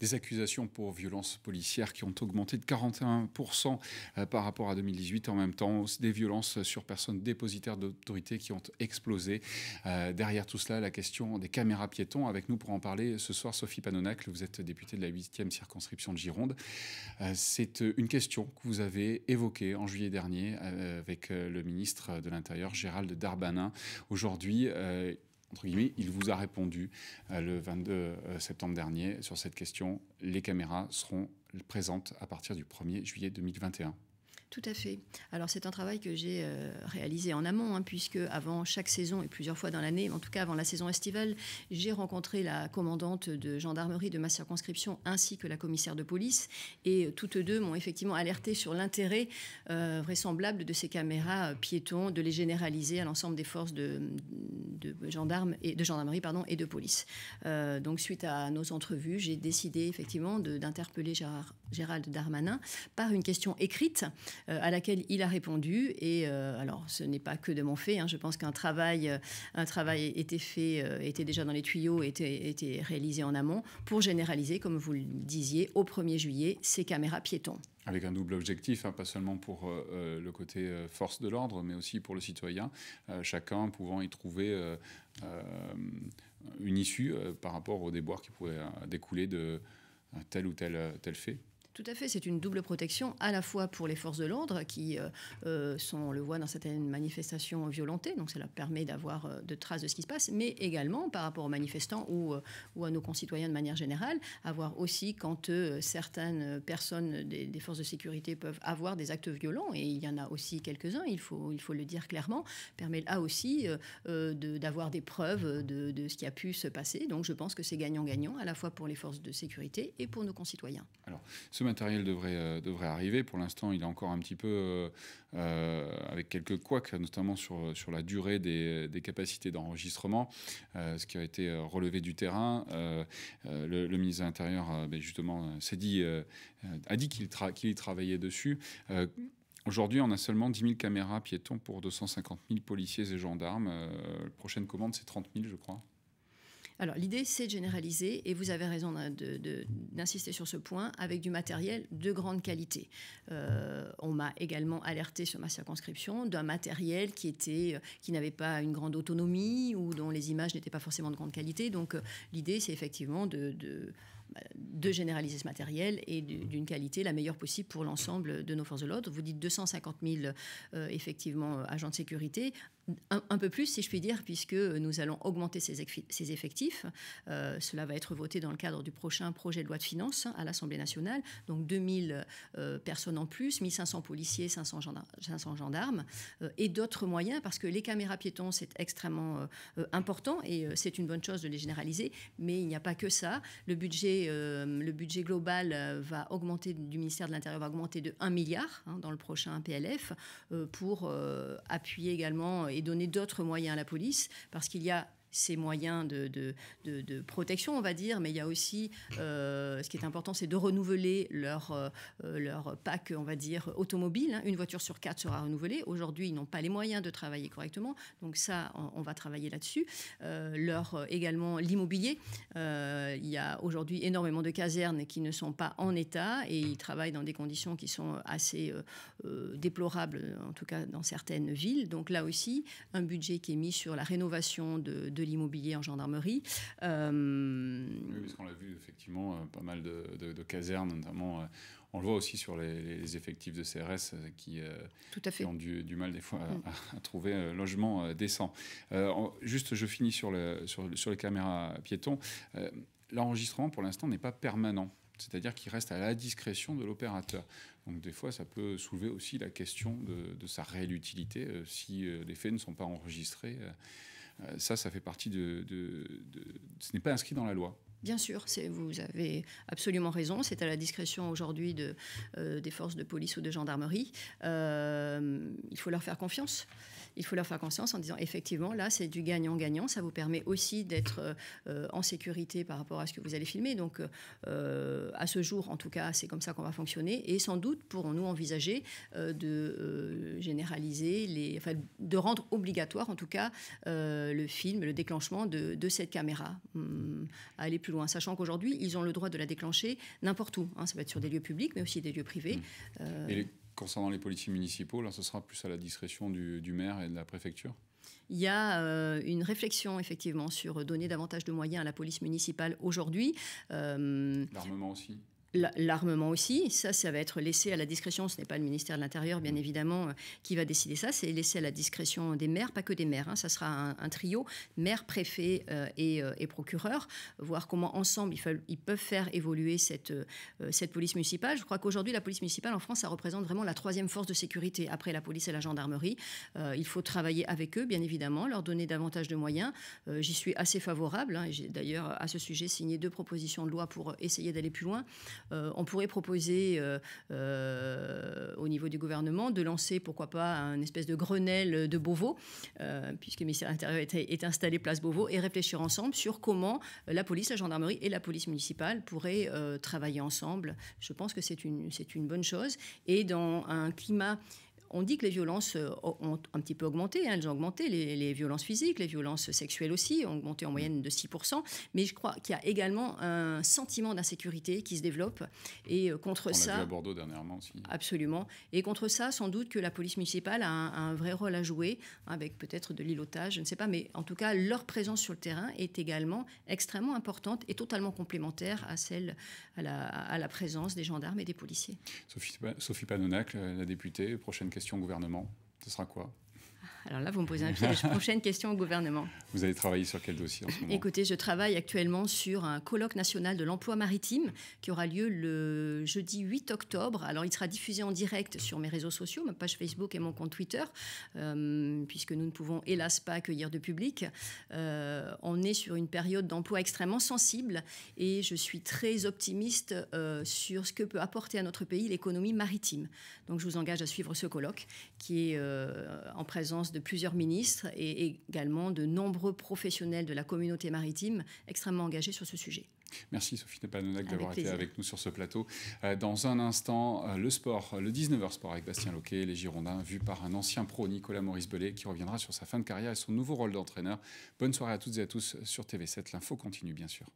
des accusations pour violences policières qui ont augmenté de 41% euh, par rapport à 2018. En même temps, des violences sur personnes dépositaires d'autorité qui ont explosé. Euh, derrière tout cela, la question des caméras piétons. Avec nous pour en parler ce soir, Sophie Panonac, vous êtes députée de la 8e circonscription de Gironde. Euh, c'est une question que vous avez évoquée en juillet dernier avec le ministre de l'Intérieur, Gérald Darbanin, Aujourd'hui, il vous a répondu euh, le 22 euh, septembre dernier sur cette question. Les caméras seront présentes à partir du 1er juillet 2021. Tout à fait. Alors c'est un travail que j'ai euh, réalisé en amont, hein, puisque avant chaque saison et plusieurs fois dans l'année, en tout cas avant la saison estivale, j'ai rencontré la commandante de gendarmerie de ma circonscription ainsi que la commissaire de police, et euh, toutes deux m'ont effectivement alerté sur l'intérêt euh, vraisemblable de ces caméras piétons, de les généraliser à l'ensemble des forces de, et de gendarmerie et de police. donc suite à nos entrevues, j'ai décidé effectivement d'interpeller Gérald Darmanin par une question écrite euh, à laquelle il a répondu. Et euh, alors, ce n'est pas que de mon fait. Hein. je pense qu'un travail, euh, un travail était fait, était déjà dans les tuyaux, était, était réalisé en amont pour généraliser, comme vous le disiez, au 1er juillet, ces caméras piétons. Avec un double objectif, hein, pas seulement pour le côté force de l'ordre, mais aussi pour le citoyen, chacun pouvant y trouver une issue par rapport aux déboires qui pouvaient découler de tel ou tel, tel fait. Tout à fait, c'est une double protection à la fois pour les forces de l'ordre qui euh, euh, sont, on le voit dans certaines manifestations violentées, donc cela permet d'avoir euh, de traces de ce qui se passe, mais également par rapport aux manifestants ou, à nos concitoyens de manière générale, avoir aussi quand certaines personnes des, forces de sécurité peuvent avoir des actes violents, et il y en a aussi quelques-uns, il faut, le dire clairement, permet là aussi d'avoir des preuves de, de ce qui a pu se passer. Donc je pense que c'est gagnant-gagnant à la fois pour les forces de sécurité et pour nos concitoyens. Alors, matériel devrait, euh, devrait arriver. Pour l'instant, il est encore un petit peu euh, euh, avec quelques couacs, notamment sur, sur la durée des, capacités d'enregistrement, ce qui a été relevé du terrain. Le, ministre de l'Intérieur, ben, justement, s'est dit, a dit qu'il y travaillait dessus. Aujourd'hui, on a seulement 10 000 caméras piétons pour 250 000 policiers et gendarmes. la prochaine commande, c'est 30 000, je crois. Alors l'idée, c'est de généraliser, et vous avez raison d'insister sur ce point, avec du matériel de grande qualité. Euh, on m'a également alerté sur ma circonscription d'un matériel qui, euh, qui n'avait pas une grande autonomie ou dont les images n'étaient pas forcément de grande qualité. Donc euh, l'idée, c'est effectivement bah, de, généraliser ce matériel et d'une qualité la meilleure possible pour l'ensemble de nos forces de l'ordre. Vous dites 250 000 effectivement agents de sécurité un, peu plus, si je puis dire, puisque nous allons augmenter ces, effectifs. Euh, cela va être voté dans le cadre du prochain projet de loi de finances hein, à l'Assemblée nationale. Donc 2000 euh, personnes en plus, 1500 policiers, 500, gendarmes, 500 gendarmes euh, et d'autres moyens, parce que les caméras piétons, c'est extrêmement important et c'est une bonne chose de les généraliser. Mais il n'y a pas que ça. Le budget, le budget global va augmenter du ministère de l'Intérieur va augmenter de 1 milliard hein, dans le prochain PLF pour appuyer également et donner d'autres moyens à la police, parce qu'il y a ces moyens de, de, protection, on va dire, mais il y a aussi, euh, ce qui est important, c'est de renouveler leur, euh, euh, leur pack, on va dire, automobile. Hein. Une voiture sur quatre sera renouvelée. Aujourd'hui, ils n'ont pas les moyens de travailler correctement. Donc ça, on, va travailler là-dessus. leur, également l'immobilier. il y a aujourd'hui énormément de casernes qui ne sont pas en état et ils travaillent dans des conditions qui sont assez déplorables, en tout cas dans certaines villes. Donc là aussi, un budget qui est mis sur la rénovation de, de l'immobilier en gendarmerie. Euh, oui, parce qu'on l'a vu effectivement, euh, pas mal de, casernes, notamment. Euh, on le voit aussi sur les, effectifs de CRS qui, ont du, mal des fois à, mm. trouver un logement décent. juste, je finis sur, le, sur, les caméras piétons. L'enregistrement, pour l'instant, n'est pas permanent c'est-à-dire qu'il reste à la discrétion de l'opérateur. Donc des fois, ça peut soulever aussi la question de, sa réelle utilité si les faits ne sont pas enregistrés. Euh, ça, ça fait partie de, Ce n'est pas inscrit dans la loi. Bien sûr, vous avez absolument raison. C'est à la discrétion aujourd'hui de, euh, des forces de police ou de gendarmerie. Euh, il faut leur faire confiance il faut leur faire conscience en disant effectivement, là, c'est du gagnant-gagnant. Ça vous permet aussi d'être euh, en sécurité par rapport à ce que vous allez filmer. Donc, euh, à ce jour, en tout cas, c'est comme ça qu'on va fonctionner. Et sans doute pourrons-nous envisager euh, de généraliser, les, de rendre obligatoire, en tout cas, le film, le déclenchement de, cette caméra. Hmm, aller plus loin, sachant qu'aujourd'hui, ils ont le droit de la déclencher n'importe où. Hein. Ça peut être sur des lieux publics, mais aussi des lieux privés. Hmm concernant les policiers municipaux, là, ce sera plus à la discrétion du, maire et de la préfecture il y a euh, une réflexion effectivement sur donner davantage de moyens à la police municipale aujourd'hui. Euh, L'armement aussi L'armement aussi, ça, ça va être laissé à la discrétion. Ce n'est pas le ministère de l'Intérieur, bien mm. évidemment, euh, qui va décider ça. C'est laissé à la discrétion des maires, pas que des maires. Hein, ça sera un, trio, maire, préfet euh, euh, et, procureur, voir comment ensemble ils, peuvent faire évoluer cette, police municipale. Je crois qu'aujourd'hui, la police municipale en France, ça représente vraiment la troisième force de sécurité après la police et la gendarmerie. il faut travailler avec eux, bien évidemment, leur donner davantage de moyens. J'y suis assez favorable. Hein, j'ai d'ailleurs, à ce sujet, signé deux propositions de loi pour essayer d'aller plus loin. Euh, on pourrait proposer euh, euh, au niveau du gouvernement de lancer, pourquoi pas, une espèce de Grenelle de Beauvau, puisque le ministère de l'Intérieur est, installé place Beauvau, et réfléchir ensemble sur comment la police, la gendarmerie et la police municipale pourraient travailler ensemble. Je pense que c'est une, c'est une bonne chose. Et dans un climat on dit que les violences euh, ont un petit peu augmenté, hein, elles ont augmenté, les, violences physiques, les violences sexuelles aussi ont augmenté en moyenne de 6%, mais je crois qu'il y a également un sentiment d'insécurité qui se développe, et euh, contre on ça... Vu à Bordeaux dernièrement aussi. Absolument, et contre ça, sans doute que la police municipale a un, vrai rôle à jouer, hein, avec peut-être de l'îlotage, je ne sais pas, mais en tout cas, leur présence sur le terrain est également extrêmement importante et totalement complémentaire à celle, à la, présence des gendarmes et des policiers. Sophie, Sophie Panonac, euh, la députée, prochaine question question gouvernement, ce sera quoi alors là, vous me posez un piège. Prochaine question au gouvernement. Vous avez travaillé sur quel dossier en ce moment Écoutez, je travaille actuellement sur un colloque national de l'emploi maritime qui aura lieu le jeudi 8 octobre. Alors, il sera diffusé en direct sur mes réseaux sociaux, ma page Facebook et mon compte Twitter, euh, puisque nous ne pouvons hélas pas accueillir de public. Euh, on est sur une période d'emploi extrêmement sensible et je suis très optimiste euh, sur ce que peut apporter à notre pays l'économie maritime. Donc, je vous engage à suivre ce colloque qui est en présence de de plusieurs ministres et également de nombreux professionnels de la communauté maritime extrêmement engagés sur ce sujet. Merci Sophie Nepanonac d'avoir été avec nous sur ce plateau. Euh, dans un instant, euh, le sport, le 19h sport avec Bastien Loquet, les Girondins, vu par un ancien pro, Nicolas Maurice Bellet, qui reviendra sur sa fin de carrière et son nouveau rôle d'entraîneur. Bonne soirée à toutes et à tous sur TV7. L'info continue, bien sûr.